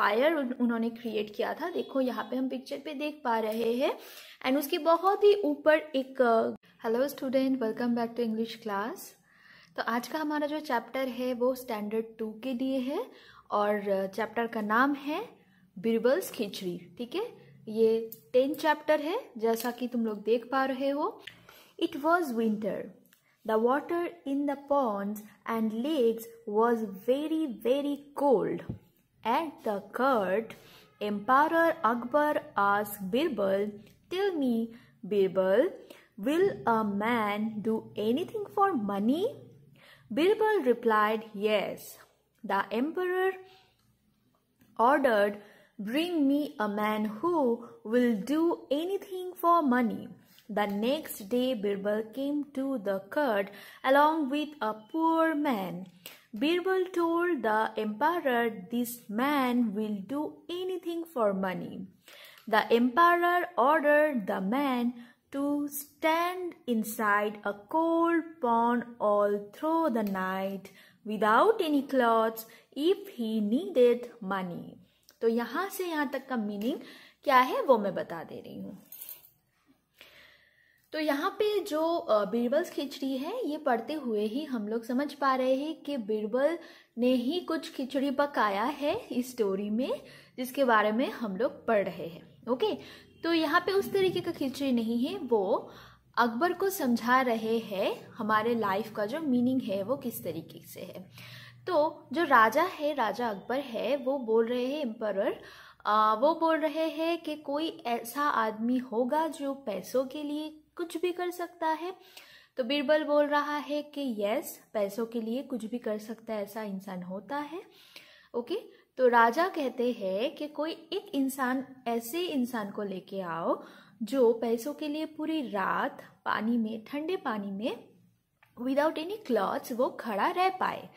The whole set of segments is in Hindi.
फायर उन्होंने क्रिएट किया था देखो यहाँ पे हम पिक्चर पे देख पा रहे हैं एंड उसके बहुत ही ऊपर एक hello student welcome back to English class तो आज का हमारा जो चैप्टर है वो स्टैंडर्ड टू के लिए है और चैप्टर uh, का नाम है बिरबल्स खिचड़ी ठीक है ये टेंथ चैप्टर है जैसा कि तुम लोग देख पा रहे हो it was winter the water in the ponds and lakes was very very cold At the court, Emperor Akbar asked Birbal, Tell me, Birbal, will a man do anything for money? Birbal replied, Yes. The emperor ordered, Bring me a man who will do anything for money. The next day, Birbal came to the court along with a poor man. Birbal told the emperor, This man will do anything for money. The emperor ordered the man to stand inside a cold pond all through the night without any clothes if he needed money. तो यहाँ से यहाँ तक का मीनिंग क्या है वो मैं बता दे रही हूँ तो यहाँ पे जो बीरबल्स खिचड़ी है ये पढ़ते हुए ही हम लोग समझ पा रहे हैं कि बीरबल ने ही कुछ खिचड़ी पकाया है इस स्टोरी में जिसके बारे में हम लोग पढ़ रहे हैं ओके तो यहाँ पे उस तरीके का खिचड़ी नहीं है वो अकबर को समझा रहे हैं हमारे लाइफ का जो मीनिंग है वो किस तरीके से है तो जो राजा है राजा अकबर है वो बोल रहे हैं एम्पर वो बोल रहे हैं कि कोई ऐसा आदमी होगा जो पैसों के लिए कुछ भी कर सकता है तो बीरबल बोल रहा है कि यस पैसों के लिए कुछ भी कर सकता है ऐसा इंसान होता है ओके तो राजा कहते हैं कि कोई एक इंसान ऐसे इंसान को लेके आओ जो पैसों के लिए पूरी रात पानी में ठंडे पानी में विदाउट एनी क्लॉथ्स वो खड़ा रह पाए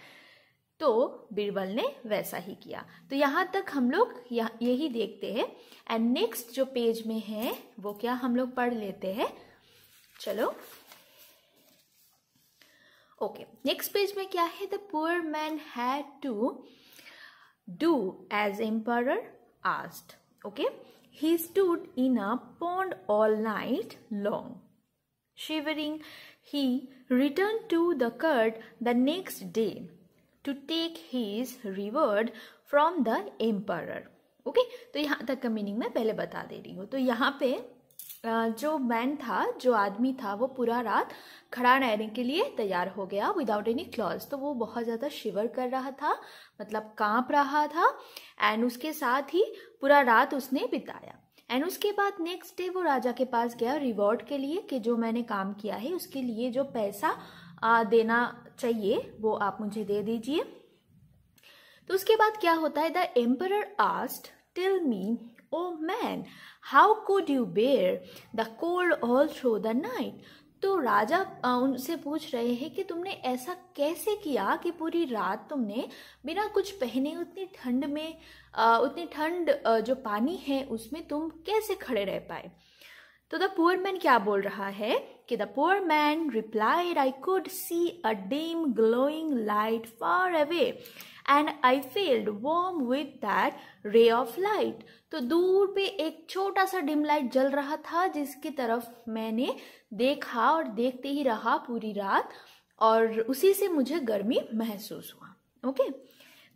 तो बीरबल ने वैसा ही किया तो यहाँ तक हम लोग यही देखते हैं एंड नेक्स्ट जो पेज में है वो क्या हम लोग पढ़ लेते हैं चलो ओके नेक्स्ट पेज में क्या है the poor man had to do as emperor asked okay he stood in a pond all night long. Shivering, he returned to the court the next day to take his reward from the emperor. Okay okay? तो यहाँ तक का मीनिंग मैं पहले बता दे रही हूँ तो यहाँ पे जो मैन था जो आदमी था वो पूरा रात खड़ा रहने के लिए तैयार हो गया विदाउट एनी क्लॉज तो वो बहुत ज़्यादा शिवर कर रहा था मतलब कांप रहा था एंड उसके साथ ही पूरा रात उसने बिताया एंड उसके बाद नेक्स्ट डे वो राजा के पास गया रिवॉर्ड के लिए कि जो मैंने काम किया है उसके लिए जो पैसा देना चाहिए वो आप मुझे दे दीजिए तो उसके बाद क्या होता है the emperor asked Tell me, O man, how could you bear the cold all through the night? तो राजा उनसे पूछ रहे हैं कि तुमने ऐसा कैसे किया कि पूरी रात तुमने बिना कुछ पहने उतनी ठंड में उतनी ठंड जो पानी है उसमें तुम कैसे खड़े रह पाए तो द पुअर मैन क्या बोल रहा है कि the poor man replied I could see a dim glowing light far away and I felt warm with that ray of light तो दूर पे एक छोटा सा डिम लाइट जल रहा था जिसकी तरफ मैंने देखा और देखते ही रहा पूरी रात और उसी से मुझे गर्मी महसूस हुआ ओके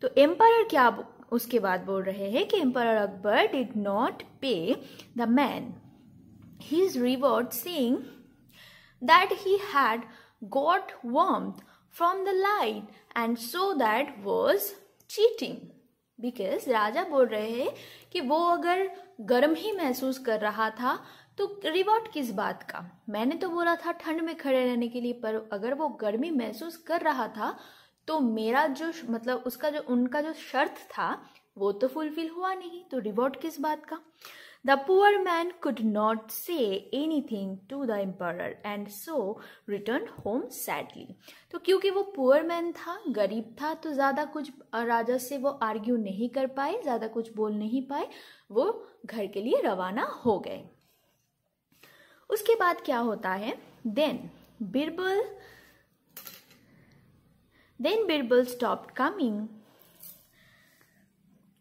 तो एम्पायर क्या उसके बाद बोल रहे हैं कि empire Akbar did not pay the man his reward, saying that he had got warmth from the light and so that was cheating. Because राजा बोल रहे हैं कि वो अगर गर्म ही महसूस कर रहा था तो रिवॉर्ड किस बात का मैंने तो बोला था ठंड में खड़े रहने के लिए पर अगर वो गर्मी महसूस कर रहा था तो मेरा जो मतलब उसका जो उनका जो शर्त था वो तो फुलफिल हुआ नहीं तो रिवॉर्ड किस बात का the poor man could not say anything to the emperor and so return home sadly तो क्योंकि वो पुअर मैन था गरीब था तो ज़्यादा कुछ राजा से वो आर्ग्यू नहीं कर पाए ज़्यादा कुछ बोल नहीं पाए वो घर के लिए रवाना हो गए उसके बाद क्या होता है then Birbal then Birbal stop coming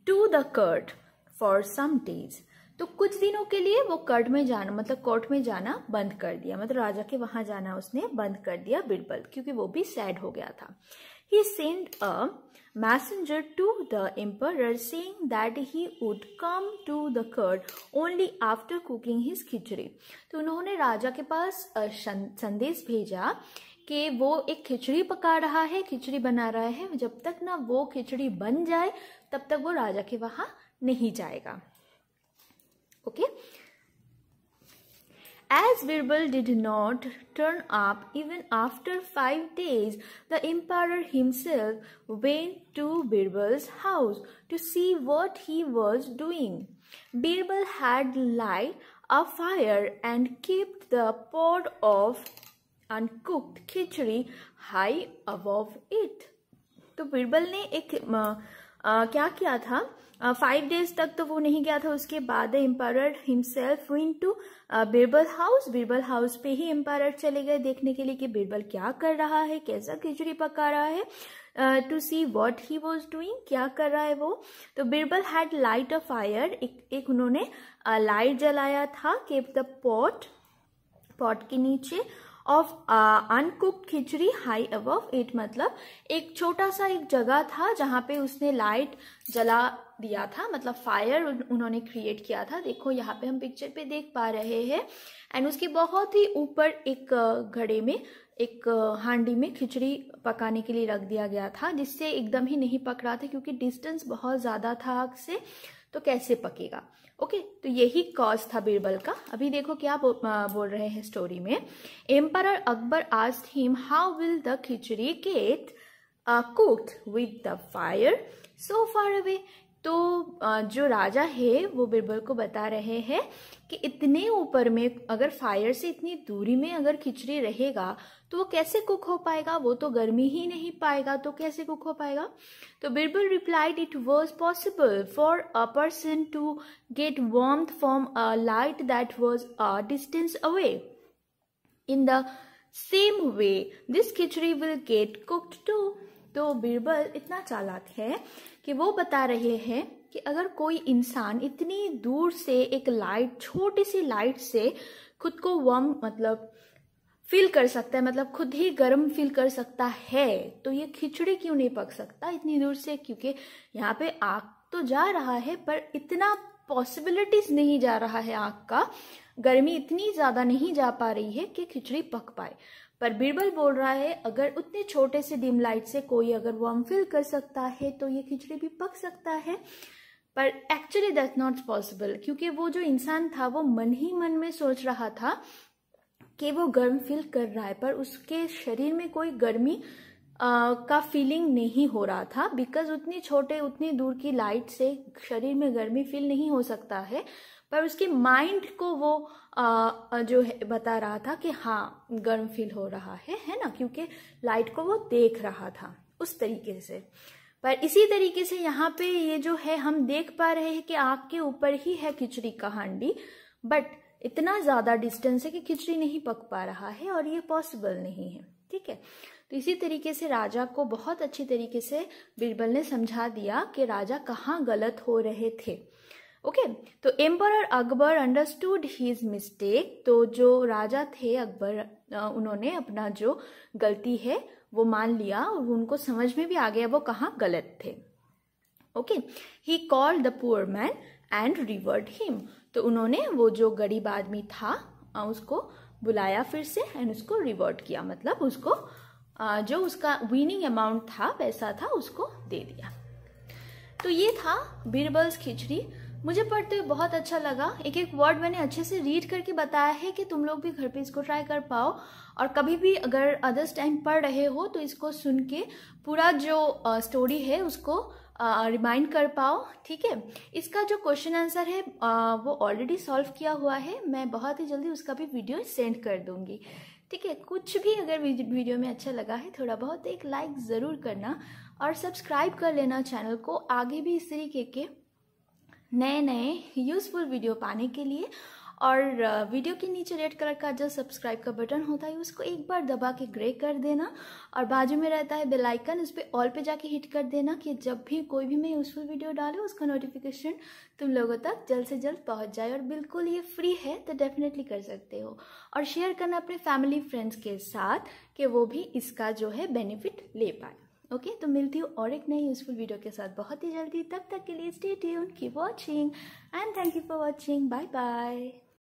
to the court for some days तो कुछ दिनों के लिए वो कर्ट में जाना मतलब कोर्ट में जाना बंद कर दिया मतलब राजा के वहां जाना उसने बंद कर दिया बिरबल क्योंकि वो भी सैड हो गया था he send a messenger to the emperor saying that he would come to the court only after cooking his khichdi तो उन्होंने राजा के पास संदेश भेजा कि वो एक खिचड़ी पका रहा है खिचड़ी बना रहा है जब तक ना वो खिचड़ी बन जाए तब तक वो राजा के वहां नहीं जाएगा okay as Birbal did not turn up even after five days the empire himself went to Birbal's house to see what he was doing Birbal had lit a fire and keep the pot of uncooked khichdi high above it तो बीरबल ने एक आ, क्या किया था फाइव डेज तक तो वो नहीं गया था उसके बाद empire himself went to Birbal house Birbal house पे ही एम्पायर चले गए देखने के लिए कि बीरबल क्या कर रहा है कैसा खिचड़ी पका रहा है to see what he was doing क्या कर रहा है वो तो Birbal had light a fire एक, एक उन्होंने लाइट जलाया था केप द पॉट पॉट के नीचे of uncook khichdi high above it मतलब एक छोटा सा एक जगह था जहाँ पे उसने लाइट जला दिया था मतलब फायर उन्होंने क्रिएट किया था देखो यहाँ पे हम पिक्चर पे देख पा रहे हैं एंड उसके बहुत ही ऊपर एक uh, घड़े में एक uh, हांडी में खिचड़ी पकाने के लिए रख दिया गया था जिससे एकदम ही नहीं पक रहा था क्योंकि डिस्टेंस बहुत ज़्यादा था आग से तो कैसे पकेगा ओके तो यही कॉज था बीरबल का अभी देखो क्या बो, आ, बोल रहे हैं स्टोरी में emperor Akbar asked him how will the khichdi get cook with the fire so far away तो जो राजा है वो बिरबल को बता रहे हैं कि इतने ऊपर में अगर फायर से इतनी दूरी में अगर खिचड़ी रहेगा तो वो कैसे कुक हो पाएगा वो तो गर्मी ही नहीं पाएगा तो कैसे कुक हो पाएगा तो Birbal replied it was possible for a person to get warm from a light that was a distance away in the same way this khichdi will get cooked too तो बीरबल इतना चालाक है कि वो बता रहे हैं कि अगर कोई इंसान इतनी दूर से एक लाइट छोटी सी लाइट से खुद को वम मतलब फील कर सकता है मतलब खुद ही गर्म फील कर सकता है तो ये खिचड़ी क्यों नहीं पक सकता इतनी दूर से क्योंकि यहाँ पे आग तो जा रहा है पर इतना पॉसिबिलिटीज नहीं जा रहा है आग का गर्मी इतनी ज़्यादा नहीं जा पा रही है कि खिचड़ी पक पाए पर बीरबल बोल रहा है अगर उतने छोटे से डिम लाइट से कोई अगर वर्म फिल कर सकता है तो ये खिचड़ी भी पक सकता है पर एक्चुअली दैट नॉट पॉसिबल क्योंकि वो जो इंसान था वो मन ही मन में सोच रहा था कि वो गर्म फील कर रहा है पर उसके शरीर में कोई गर्मी आ, का फीलिंग नहीं हो रहा था बिकॉज उतनी छोटे उतनी दूर की लाइट से शरीर में गर्मी फील नहीं हो सकता है पर उसके माइंड को वो आ, जो है बता रहा था कि हाँ गर्म फील हो रहा है है ना क्योंकि लाइट को वो देख रहा था उस तरीके से पर इसी तरीके से यहाँ पे ये जो है हम देख पा रहे हैं कि आग के ऊपर ही है खिचड़ी का हांडी बट इतना ज़्यादा डिस्टेंस है कि खिचड़ी नहीं पक पा रहा है और ये पॉसिबल नहीं है ठीक है तो इसी तरीके से राजा को बहुत अच्छी तरीके से बीरबल ने समझा दिया कि राजा कहाँ गलत हो रहे थे ओके तो emperor Akbar understood his mistake तो जो राजा थे अकबर उन्होंने अपना जो गलती है वो मान लिया और उनको समझ में भी आ गया वो कहाँ गलत थे okay he call the poor man and reward him तो उन्होंने वो जो गरीब आदमी था उसको बुलाया फिर से एंड उसको रिवर्ड किया मतलब उसको जो उसका विनिंग अमाउंट था पैसा था उसको दे दिया तो ये था बीरबल्स खिचड़ी मुझे पढ़ते हुए बहुत अच्छा लगा एक एक वर्ड मैंने अच्छे से रीड करके बताया है कि तुम लोग भी घर पे इसको ट्राई कर पाओ और कभी भी अगर अदर्स टाइम पढ़ रहे हो तो इसको सुन के पूरा जो स्टोरी है उसको रिमाइंड कर पाओ ठीक है इसका जो क्वेश्चन आंसर है आ, वो ऑलरेडी सॉल्व किया हुआ है मैं बहुत ही जल्दी उसका भी वीडियो सेंड कर दूँगी ठीक है कुछ भी अगर वीडियो में अच्छा लगा है थोड़ा बहुत एक लाइक ज़रूर करना और सब्सक्राइब कर लेना चैनल को आगे भी इस तरीके के नए नए यूज़फुल वीडियो पाने के लिए और वीडियो के नीचे रेड कलर का जो सब्सक्राइब का बटन होता है उसको एक बार दबा के ग्रे कर देना और बाजू में रहता है बेल आइकन उस पर ऑल पे जाके हिट कर देना कि जब भी कोई भी मैं यूज़फुल वीडियो डालूँ उसका नोटिफिकेशन तुम लोगों तक जल्द से जल्द पहुंच जाए और बिल्कुल ये फ्री है तो डेफिनेटली कर सकते हो और शेयर करना अपने फैमिली फ्रेंड्स के साथ कि वो भी इसका जो है बेनिफिट ले पाए ओके तो मिलती हूँ और एक नई यूजफुल वीडियो के साथ बहुत ही जल्दी तब तक के लिए stay tune keep watching and thank you for watching bye bye